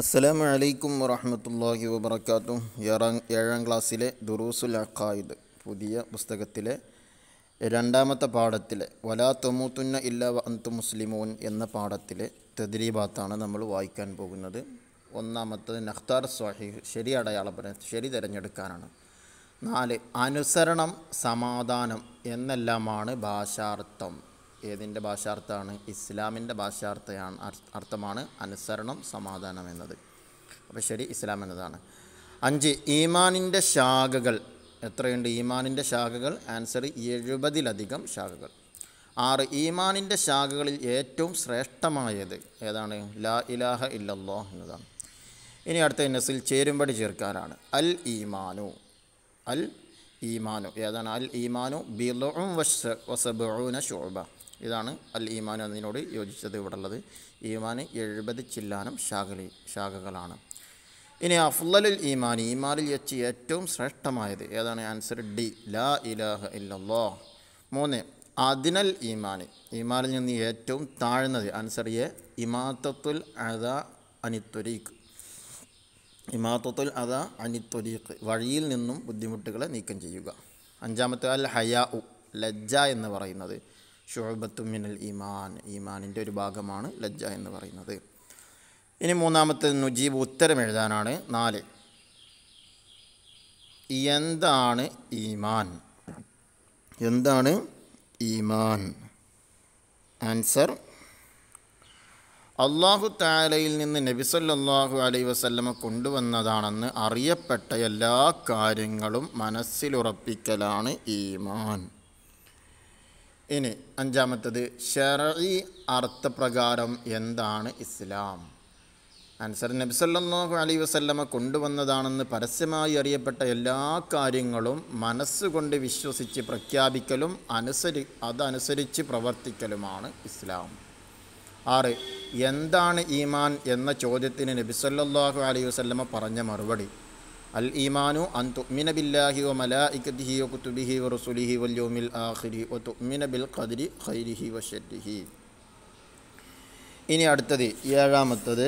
അസ്സലാമു അലൈക്കും വറഹമത്തല്ലാഹി വബർക്കാത്തു ഏഴാം ക്ലാസ്സിലെ ദുറൂസുൽ അഖായിദ് പുതിയ പുസ്തകത്തിലെ രണ്ടാമത്തെ പാഠത്തിലെ വലാ തൊമൂത്തുന്ന ഇല്ല അന്തു മുസ്ലിമോൻ എന്ന പാഠത്തിലെ തെദ്രീബാത്താണ് നമ്മൾ വായിക്കാൻ പോകുന്നത് ഒന്നാമത്തത് നഖ്താർ സ്വാഹിഹ് ശരി അടയാളപ്പെടുന്ന ശരി തിരഞ്ഞെടുക്കാനാണ് നാല് അനുസരണം സമാധാനം എന്നെല്ലാമാണ് ഭാഷാർത്ഥം ഏതിൻ്റെ ഭാഷാർത്ഥമാണ് ഇസ്ലാമിൻ്റെ ഭാഷാർത്ഥയാണ് അർത്ഥമാണ് അനുസരണം സമാധാനം എന്നത് അപ്പോൾ ശരി ഇസ്ലാം എന്നതാണ് അഞ്ച് ഈമാനിൻ്റെ ശാഖകൾ എത്രയുണ്ട് ഈമാനിൻ്റെ ശാഖകൾ ആൻസർ എഴുപതിലധികം ശാഖകൾ ആറ് ഈമാനിൻ്റെ ശാഖകളിൽ ഏറ്റവും ശ്രേഷ്ഠമായത് ഏതാണ് ലാ ഇലാഹ ഇല്ലല്ലോ എന്നതാണ് ഇനി അടുത്ത നസിൽ ചേരുംപടി ചേർക്കാനാണ് അൽ ഈമാനു അൽ ഈമാനു ഏതാണ് അൽ ഈമാനു ബിലോ വസബൂന ശോഭ ഇതാണ് അൽ ഈമാൻ എന്നതിനോട് യോജിച്ചത് ഇവിടെ ഉള്ളത് ഈമാൻ എഴുപത് ചില്ലാനം ശാഖലി ശാഖകളാണ് ഇനി അഫ്ലലുൽ ഈമാൻ ഈമാനിൽ വെച്ച് ഏറ്റവും ശ്രേഷ്ഠമായത് ഏതാണ് ആൻസർ ഡി ലാ ഇലാഹ ഇല്ലല്ലോ മൂന്ന് അതിനൽ ഈമാൻ ഈമാനിൽ നിന്ന് ഏറ്റവും താഴ്ന്നത് ആൻസർ എ ഇമാത്തത്തുൽ അദ അനിത്തൊരീഖ് ഇമാത്തത്തുൽ അദ അനിത്തൊരീഖ് വഴിയിൽ നിന്നും ബുദ്ധിമുട്ടുകളെ നീക്കം ചെയ്യുക അഞ്ചാമത്തെ അൽ ഹയാ ലജ്ജ എന്ന് പറയുന്നത് ഷുഅബത്തും മിനൽ ഈമാൻ ഈമാനിൻ്റെ ഒരു ഭാഗമാണ് ലജ്ജ എന്ന് പറയുന്നത് ഇനി മൂന്നാമത്തെ നുജീബ് ഉത്തരം എഴുതാനാണ് നാല് എന്താണ് ഈമാൻ എന്താണ് ഈമാൻ ആൻസർ അള്ളാഹു താലയിൽ നിന്ന് നബിസല്ലാഹു അലൈ വസല്ലമ കൊണ്ടുവന്നതാണെന്ന് അറിയപ്പെട്ട എല്ലാ കാര്യങ്ങളും മനസ്സിലുറപ്പിക്കലാണ് ഈമാൻ ഇനി അഞ്ചാമത്തത് ഷറഈ അർത്ഥപ്രകാരം എന്താണ് ഇസ്ലാം അൻസർ നബ്സല്ലാഹു അലൈ വസല്ലമ കൊണ്ടുവന്നതാണെന്ന് പരസ്യമായി അറിയപ്പെട്ട എല്ലാ കാര്യങ്ങളും മനസ്സുകൊണ്ട് വിശ്വസിച്ച് പ്രഖ്യാപിക്കലും അനുസരി അതനുസരിച്ച് പ്രവർത്തിക്കലുമാണ് ഇസ്ലാം ആറ് എന്താണ് ഈമാൻ എന്ന ചോദ്യത്തിന് നബിസല്ലാഹു അലൈ വസല്ലമ പറഞ്ഞ മറുപടി അൽ ഈമാനു അൻ തുമിന ബില്ലാഹി വ മലാഇക്കത്തിഹി വ കുത്തുബിഹി വ റസുലിഹി വൽ യൗമിൽ ആഖിരി വ തുമിന ബിൽ ഖദ്രി ഖൈരിഹി വ ശരിഹി ഇനി അടുത്തത് ഏഴാമത്തത്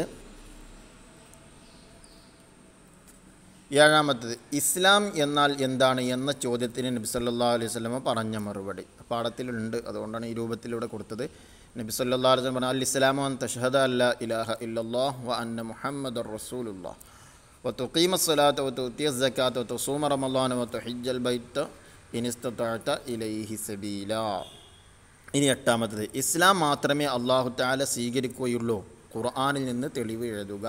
ഏഴാമത്തത് ഇസ്ലാം എന്നാൽ എന്താണ് എന്ന ചോദ്യത്തിന് നബി സല്ലാ അലൈഹി സ്വലമ പറഞ്ഞ മറുപടി പാഠത്തിലുണ്ട് അതുകൊണ്ടാണ് ഈ രൂപത്തിലൂടെ കൊടുത്തത് നബി സല്ലാ അലൈഹി സ്വലം പറഞ്ഞു അൽ ഇസ്ലാമു അൻ തഷഹദ അല്ല ഇലാഹ ഇല്ലാ വ അന്ന മുഹമ്മദ് റസൂലുല്ലാഹ് وتقيم الصلاة وتؤتي الزكاة وتصوم رمضان وتحج البيت إن استطعت إليه سبيلا ഇനി എട്ടാമത്തത് ഇസ്ലാം മാത്രമേ അള്ളാഹു താല സ്വീകരിക്കുകയുള്ളൂ ഖുർആാനിൽ നിന്ന് തെളിവ് എഴുതുക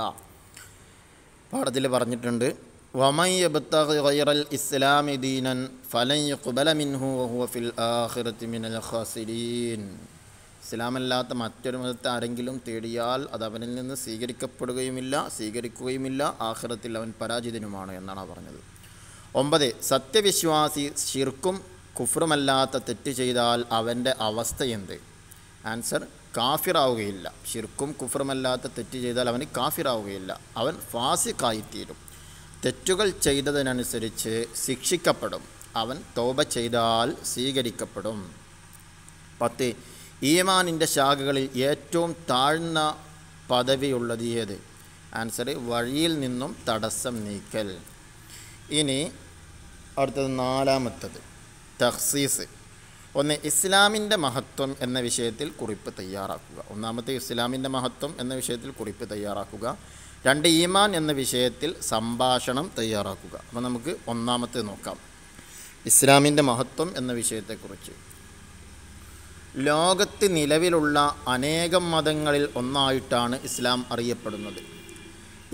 പാഠത്തിൽ പറഞ്ഞിട്ടുണ്ട് വമൈ ഖൈറൽ ഇസ്ലാമി ദീനൻ ഫലൻ മിൻഹു വഹുവ ഫിൽ ആഖിറതി മിനൽ ഖാസിരീൻ ഇസ്ലാമല്ലാത്ത മറ്റൊരു മതത്തെ ആരെങ്കിലും തേടിയാൽ അത് അവനിൽ നിന്ന് സ്വീകരിക്കപ്പെടുകയുമില്ല സ്വീകരിക്കുകയുമില്ല ആഹ്റത്തിൽ അവൻ പരാജിതനുമാണ് എന്നാണ് പറഞ്ഞത് ഒമ്പത് സത്യവിശ്വാസി ഷിർക്കും കുഫറുമല്ലാത്ത തെറ്റ് ചെയ്താൽ അവൻ്റെ അവസ്ഥ എന്ത് ആൻസർ കാഫിറാവുകയില്ല ഷിർക്കും കുഫറുമല്ലാത്ത തെറ്റ് ചെയ്താൽ അവന് കാഫിറാവുകയില്ല അവൻ ഫാസിക്കായിത്തീരും തെറ്റുകൾ ചെയ്തതിനനുസരിച്ച് ശിക്ഷിക്കപ്പെടും അവൻ തോപ ചെയ്താൽ സ്വീകരിക്കപ്പെടും പത്ത് ഈമാനിൻ്റെ ശാഖകളിൽ ഏറ്റവും താഴ്ന്ന പദവിയുള്ളത് ഏത് ആൻസർ വഴിയിൽ നിന്നും തടസ്സം നീക്കൽ ഇനി അടുത്തത് നാലാമത്തത് തഹ്സീസ് ഒന്ന് ഇസ്ലാമിൻ്റെ മഹത്വം എന്ന വിഷയത്തിൽ കുറിപ്പ് തയ്യാറാക്കുക ഒന്നാമത്തെ ഇസ്ലാമിൻ്റെ മഹത്വം എന്ന വിഷയത്തിൽ കുറിപ്പ് തയ്യാറാക്കുക രണ്ട് ഈമാൻ എന്ന വിഷയത്തിൽ സംഭാഷണം തയ്യാറാക്കുക അപ്പോൾ നമുക്ക് ഒന്നാമത്തെ നോക്കാം ഇസ്ലാമിൻ്റെ മഹത്വം എന്ന വിഷയത്തെക്കുറിച്ച് ലോകത്ത് നിലവിലുള്ള അനേകം മതങ്ങളിൽ ഒന്നായിട്ടാണ് ഇസ്ലാം അറിയപ്പെടുന്നത്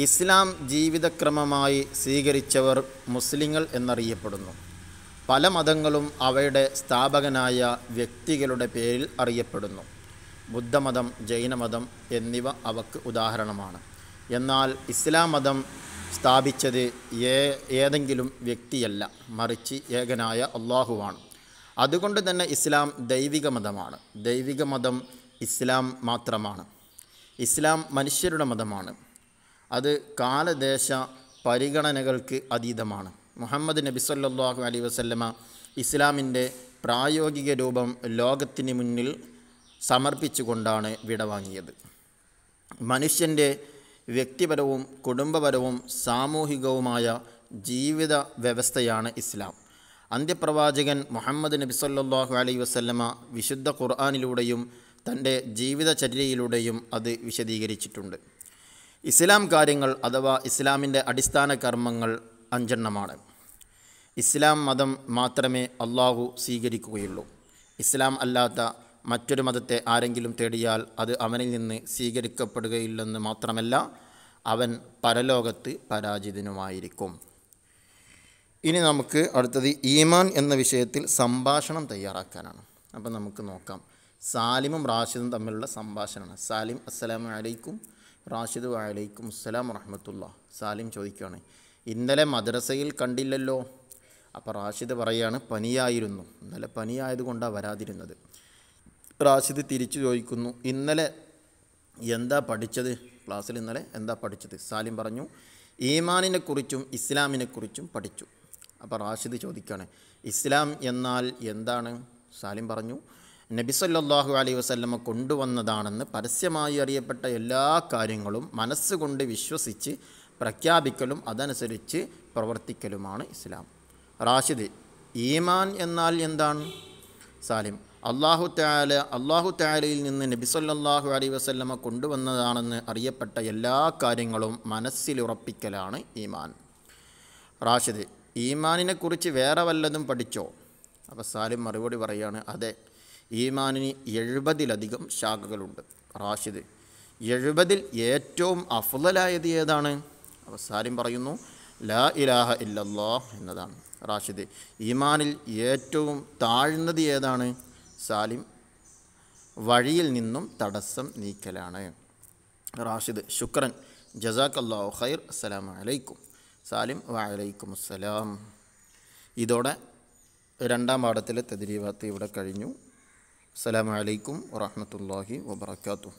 ഇസ്ലാം ജീവിതക്രമമായി സ്വീകരിച്ചവർ മുസ്ലിങ്ങൾ എന്നറിയപ്പെടുന്നു പല മതങ്ങളും അവയുടെ സ്ഥാപകനായ വ്യക്തികളുടെ പേരിൽ അറിയപ്പെടുന്നു ബുദ്ധമതം ജൈനമതം എന്നിവ അവക്ക് ഉദാഹരണമാണ് എന്നാൽ ഇസ്ലാം മതം സ്ഥാപിച്ചത് ഏതെങ്കിലും വ്യക്തിയല്ല മറിച്ച് ഏകനായ അള്ളാഹുവാണ് അതുകൊണ്ട് തന്നെ ഇസ്ലാം ദൈവിക മതമാണ് ദൈവിക മതം ഇസ്ലാം മാത്രമാണ് ഇസ്ലാം മനുഷ്യരുടെ മതമാണ് അത് കാലദേശ പരിഗണനകൾക്ക് അതീതമാണ് മുഹമ്മദ് നബി സല്ലാഹു അലൈ വസല്ലമ ഇസ്ലാമിൻ്റെ പ്രായോഗിക രൂപം ലോകത്തിന് മുന്നിൽ സമർപ്പിച്ചുകൊണ്ടാണ് വിടവാങ്ങിയത് മനുഷ്യൻ്റെ വ്യക്തിപരവും കുടുംബപരവും സാമൂഹികവുമായ ജീവിത വ്യവസ്ഥയാണ് ഇസ്ലാം അന്ത്യപ്രവാചകൻ മുഹമ്മദ് നബി അലൈ വസല്ലമ വിശുദ്ധ ഖുർആാനിലൂടെയും തൻ്റെ ജീവിതചര്യയിലൂടെയും അത് വിശദീകരിച്ചിട്ടുണ്ട് ഇസ്ലാം കാര്യങ്ങൾ അഥവാ ഇസ്ലാമിൻ്റെ അടിസ്ഥാന കർമ്മങ്ങൾ അഞ്ചെണ്ണമാണ് ഇസ്ലാം മതം മാത്രമേ അള്ളാഹു സ്വീകരിക്കുകയുള്ളൂ ഇസ്ലാം അല്ലാത്ത മറ്റൊരു മതത്തെ ആരെങ്കിലും തേടിയാൽ അത് അവനിൽ നിന്ന് സ്വീകരിക്കപ്പെടുകയില്ലെന്ന് മാത്രമല്ല അവൻ പരലോകത്ത് പരാജിതനുമായിരിക്കും ഇനി നമുക്ക് അടുത്തത് ഈമാൻ എന്ന വിഷയത്തിൽ സംഭാഷണം തയ്യാറാക്കാനാണ് അപ്പം നമുക്ക് നോക്കാം സാലിമും റാഷിദും തമ്മിലുള്ള സംഭാഷണമാണ് സാലിം അസ്സലാമു അലൈക്കും റാഷിദ് വലൈക്കും അസ്സലാം വറഹമത്തുള്ള സാലിം ചോദിക്കുകയാണ് ഇന്നലെ മദ്രസയിൽ കണ്ടില്ലല്ലോ അപ്പോൾ റാഷിദ് പറയുകയാണ് പനിയായിരുന്നു ഇന്നലെ പനിയായതുകൊണ്ടാണ് വരാതിരുന്നത് റാഷിദ് തിരിച്ചു ചോദിക്കുന്നു ഇന്നലെ എന്താ പഠിച്ചത് ക്ലാസ്സിൽ ഇന്നലെ എന്താ പഠിച്ചത് സാലിം പറഞ്ഞു ഈമാനിനെക്കുറിച്ചും ഇസ്ലാമിനെക്കുറിച്ചും പഠിച്ചു അപ്പോൾ റാഷിദ് ചോദിക്കുകയാണ് ഇസ്ലാം എന്നാൽ എന്താണ് സാലിം പറഞ്ഞു നബിസല്ലാഹു അലൈ വസ്ല്ലമ്മ കൊണ്ടുവന്നതാണെന്ന് പരസ്യമായി അറിയപ്പെട്ട എല്ലാ കാര്യങ്ങളും മനസ്സുകൊണ്ട് വിശ്വസിച്ച് പ്രഖ്യാപിക്കലും അതനുസരിച്ച് പ്രവർത്തിക്കലുമാണ് ഇസ്ലാം റാഷിദ് ഈമാൻ എന്നാൽ എന്താണ് സാലിം അള്ളാഹു താല അള്ളാഹു താലയിൽ നിന്ന് നബിസല്ലാഹു അലൈ വസ്ല്ലമ്മ കൊണ്ടുവന്നതാണെന്ന് അറിയപ്പെട്ട എല്ലാ കാര്യങ്ങളും മനസ്സിലുറപ്പിക്കലാണ് ഈമാൻ റാഷിദ് ഈമാനിനെക്കുറിച്ച് വേറെ വല്ലതും പഠിച്ചോ അപ്പോൾ സാലിം മറുപടി പറയുകയാണ് അതെ ഈമാനിന് എഴുപതിലധികം ശാഖകളുണ്ട് റാഷിദ് എഴുപതിൽ ഏറ്റവും അഫ്ലലായത് ഏതാണ് അപ്പോൾ സാലിം പറയുന്നു ലാ ഇലാഹ ഇല്ലല്ലോ എന്നതാണ് റാഷിദ് ഈമാനിൽ ഏറ്റവും താഴ്ന്നത് ഏതാണ് സാലിം വഴിയിൽ നിന്നും തടസ്സം നീക്കലാണ് റാഷിദ് ശുക്രൻ ജസാഖ് ഖൈർ അസ്സലാമു അസ്സലാമലൈക്കും സാലിം വാലൈക്കും അസ്സലാം ഇതോടെ രണ്ടാം പാഠത്തിലെ തെതിരീവാത്ത് ഇവിടെ കഴിഞ്ഞു വലൈക്കും വറഹമത്തല്ലാഹി വാബർക്കാത്തൂ